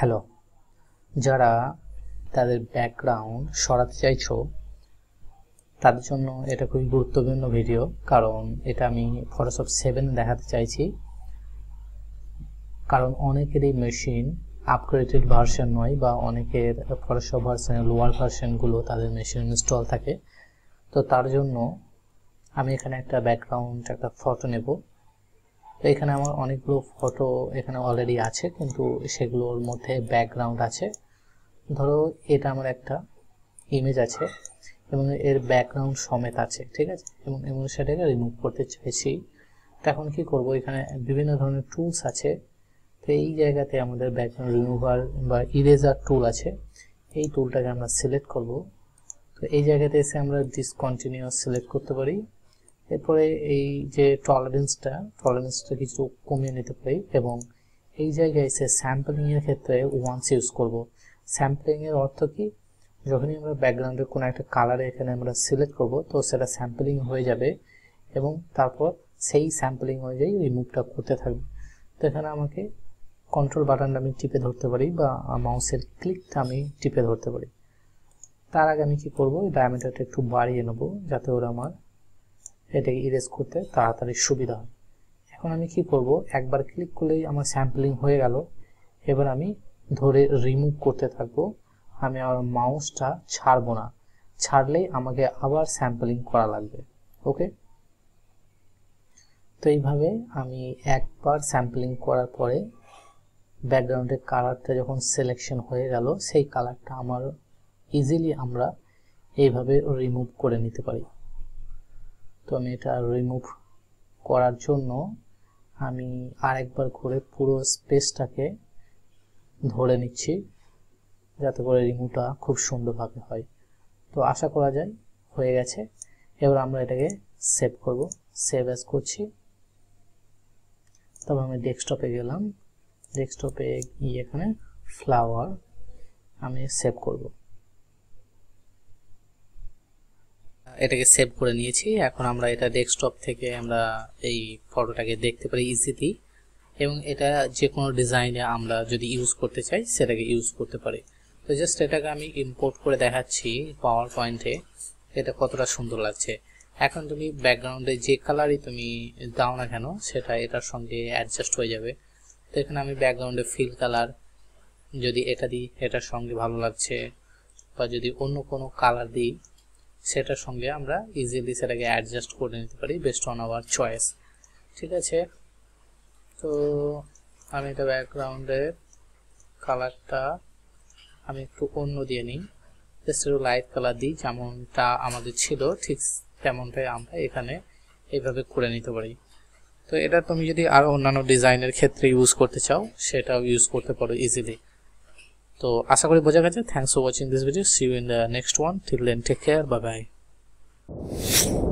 hello যারা তাদের background সরাতে চাইছো তাদের জন্য এটা খুবই গুরুত্বপূর্ণ ভিডিও কারণ এটা আমি ফটোশপ সেভেন দেখাতে চাইছি কারণ অনেকেরই মেশিন আপগ্রেডেড ভার্সন নয় বা অনেকের ফটোশপ ভার্সনের লোয়ার ভার্সনগুলো তাদের মেশিন ইনস্টল থাকে তো তার জন্য আমি এখানে একটা ব্যাকগ্রাউন্ড একটা ফটো নেবো তো এখানে আমার অনেকগুলো ফটো এখানে অলরেডি আছে কিন্তু সেগুলোর মধ্যে ব্যাকগ্রাউন্ড আছে ধরো এটা আমার একটা ইমেজ আছে এবং এর ব্যাকগ্রাউন্ড সমেত আছে ঠিক আছে এবং এবং সেটাকে রিমুভ করতে চাইছি তো এখন কী করবো এখানে বিভিন্ন ধরনের টুলস আছে তো এই জায়গাতে আমাদের ব্যাকগ্রাউন্ড রিমুভার বা ইরেজার টুল আছে এই টুলটাকে আমরা সিলেক্ট করব তো এই জায়গাতে এসে আমরা ডিসকন্টিনিউ সিলেক্ট করতে পারি এরপরে এই যে টলারেন্সটা টলারেন্সটা কিছু কমিয়ে নিতে পারি এবং এই জায়গায় সে স্যাম্পলিংয়ের ক্ষেত্রে ওয়ান্স ইউজ করব স্যাম্পলিংয়ের অর্থ কি যখনই আমরা ব্যাকগ্রাউন্ডের কোনো একটা কালার এখানে আমরা সিলেক্ট করব তো সেটা স্যাম্পলিং হয়ে যাবে এবং তারপর সেই স্যাম্পলিং অনুযায়ী রিমুভটা করতে থাকবে তো এখানে আমাকে কন্ট্রোল বাটনটা আমি টিপে ধরতে পারি বা মাউসের ক্লিকটা আমি টিপে ধরতে পারি তার আগে আমি কি করব ডায়ামিটারটা একটু বাড়িয়ে নেব যাতে ওরা আমার এটাকে ইরেজ করতে তাড়াতাড়ি সুবিধা হয় এখন আমি কি করব একবার ক্লিক করলেই আমার স্যাম্পলিং হয়ে গেল এবার আমি ধরে রিমুভ করতে থাকবো আমি আমার মাউসটা ছাড়বো না ছাড়লেই আমাকে আবার স্যাম্পলিং করা লাগবে ওকে তো এইভাবে আমি একবার স্যাম্পলিং করার পরে ব্যাকগ্রাউন্ডের কালারটা যখন সিলেকশন হয়ে গেল সেই কালারটা আমার ইজিলি আমরা এইভাবে রিমুভ করে নিতে পারি তো আমি এটা রিমুভ করার জন্য আমি আরেকবার করে পুরো স্পেসটাকে ধরে নিচ্ছি যাতে করে রিমুভটা খুব সুন্দরভাবে হয় তো আশা করা যায় হয়ে গেছে এবার আমরা এটাকে সেভ করব সেভ অ্যাজ করছি তবে আমি ডেস্কটপে গেলাম ডেস্কটপে গিয়ে এখানে ফ্লাওয়ার আমি সেভ করবো এটাকে সেভ করে নিয়েছি এখন আমরা এটা ডেস্কটপ থেকে আমরা এই ফটোটাকে দেখতে পারি ইজিতেই এবং এটা যে কোনো ডিজাইনে আমরা যদি ইউজ করতে চাই সেটাকে ইউজ করতে পারি তো জাস্ট এটাকে আমি ইম্পোর্ট করে দেখাচ্ছি পাওয়ার পয়েন্টে এটা কতটা সুন্দর লাগছে এখন তুমি ব্যাকগ্রাউন্ডে যে কালারই তুমি দাও না কেন সেটা এটার সঙ্গে অ্যাডজাস্ট হয়ে যাবে তো এখানে আমি ব্যাকগ্রাউন্ডে ফিল কালার যদি এটা দিই এটার সঙ্গে ভালো লাগছে বা যদি অন্য কোনো কালার দিই সেটার সঙ্গে আমরা ইজিলি সেটাকে অ্যাডজাস্ট করে নিতে পারি বেস্ট অন আওয়ার চয়েস ঠিক আছে তো আমি এটা ব্যাকগ্রাউন্ডের কালারটা আমি একটু অন্য দিয়ে নিই জাস্ট একটু লাইট কালার দিই যেমনটা আমাদের ছিল ঠিক তেমনটাই আমরা এখানে এইভাবে করে নিতে পারি তো এটা তুমি যদি আরও অন্যান্য ডিজাইনের ক্ষেত্রে ইউজ করতে চাও সেটাও ইউজ করতে পারো ইজিলি তো আশা করি বোঝা গেছে thanks for watching this video see you in the next one till then take care বা বাই